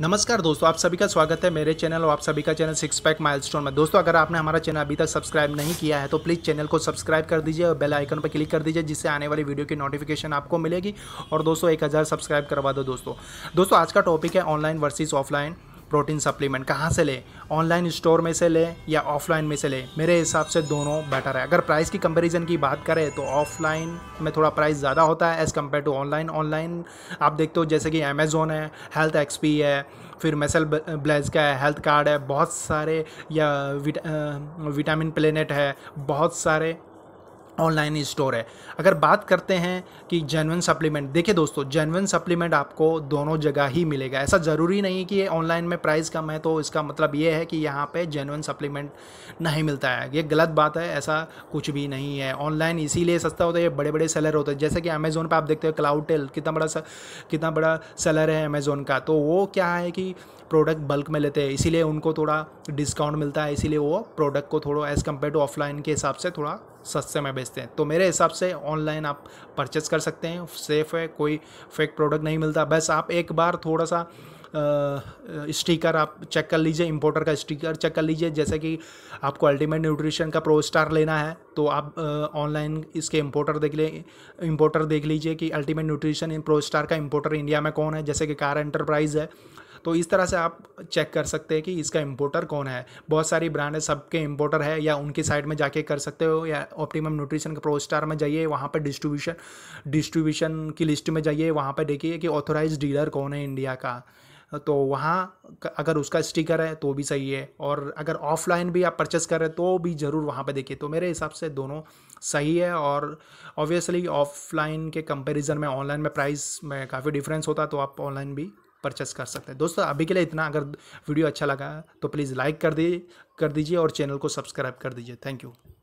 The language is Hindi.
नमस्कार दोस्तों आप सभी का स्वागत है मेरे चैनल और आप सभी का चैनल सिक्स पैक माइलस्टोन में दोस्तों अगर आपने हमारा चैनल अभी तक सब्सक्राइब नहीं किया है तो प्लीज़ चैनल को सब्सक्राइब कर दीजिए और बेल आइकन पर क्लिक कर दीजिए जिससे आने वाली वीडियो की नोटिफिकेशन आपको मिलेगी और दोस्तों एक सब्सक्राइब करवा दो दोस्तों दोस्तों आज का टॉपिक है online versus offline protein supplement कहाँ से लें ऑनलाइन स्टोर में से लें या ऑफलाइन में से लें मेरे हिसाब से दोनों बेटर है अगर प्राइस की कंपैरिजन की बात करें तो ऑफलाइन में थोड़ा प्राइस ज़्यादा होता है as compare to online online आप देखते हो जैसे कि अमेज़ोन है हेल्थ एक्सपी है फिर मेसल ब्लेज का है हेल्थ कार्ड है बहुत सारे या विटामिन प्लेनेट है बहुत सारे ऑनलाइन स्टोर है अगर बात करते हैं कि जेनवन सप्लीमेंट देखिए दोस्तों जेनवन सप्लीमेंट आपको दोनों जगह ही मिलेगा ऐसा ज़रूरी नहीं कि ऑनलाइन में प्राइस कम है तो इसका मतलब ये है कि यहाँ पे जेनवन सप्लीमेंट नहीं मिलता है ये गलत बात है ऐसा कुछ भी नहीं है ऑनलाइन इसीलिए सस्ता होता है ये बड़े बड़े सेलर होते हैं जैसे कि अमेज़ोन पर आप देखते हो क्लाउड टेल कितना बड़ा कितना बड़ा सेलर है अमेज़ोन का तो वो क्या है कि प्रोडक्ट बल्क में लेते हैं इसीलिए उनको थोड़ा डिस्काउंट मिलता है इसीलिए वो प्रोडक्ट को थोड़ा एज़ कम्पेयर टू ऑफलाइन के हिसाब से थोड़ा सस्ते में बेचते हैं तो मेरे हिसाब से ऑनलाइन आप परचेज़ कर सकते हैं सेफ़ है कोई फेक प्रोडक्ट नहीं मिलता बस आप एक बार थोड़ा सा स्टिकर आप चेक कर लीजिए इम्पोर्टर का स्टिकर चेक कर लीजिए जैसे कि आपको अल्टीमेट न्यूट्रिशन का प्रो स्टार लेना है तो आप ऑनलाइन इसके इम्पोर्टर देख ले इम्पोर्टर देख लीजिए कि अल्टीमेट न्यूट्रिशन प्रो स्टार का इम्पोर्टर इंडिया में कौन है जैसे कि कार एंटरप्राइज़ है तो इस तरह से आप चेक कर सकते हैं कि इसका इम्पोर्टर कौन है बहुत सारी ब्रांड है सबके इम्पोर्टर है या उनकी साइड में जाके कर सकते हो या ऑप्टिमम न्यूट्रिशन के प्रो स्टार में जाइए वहाँ पर डिस्ट्रीब्यूशन डिस्ट्रीब्यूशन की लिस्ट में जाइए वहाँ पर देखिए कि ऑथोराइज डीलर कौन है इंडिया का तो वहाँ अगर उसका स्टिकर है तो भी सही है और अगर ऑफलाइन भी आप परचेस कर रहे हैं तो भी ज़रूर वहाँ पर देखिए तो मेरे हिसाब से दोनों सही है और ऑब्वियसली ऑफलाइन के कंपैरिजन में ऑनलाइन में प्राइस में काफ़ी डिफरेंस होता है तो आप ऑनलाइन भी परचेस कर सकते हैं दोस्तों अभी के लिए इतना अगर वीडियो अच्छा लगा तो प्लीज़ लाइक कर दिए कर दीजिए और चैनल को सब्सक्राइब कर दीजिए थैंक यू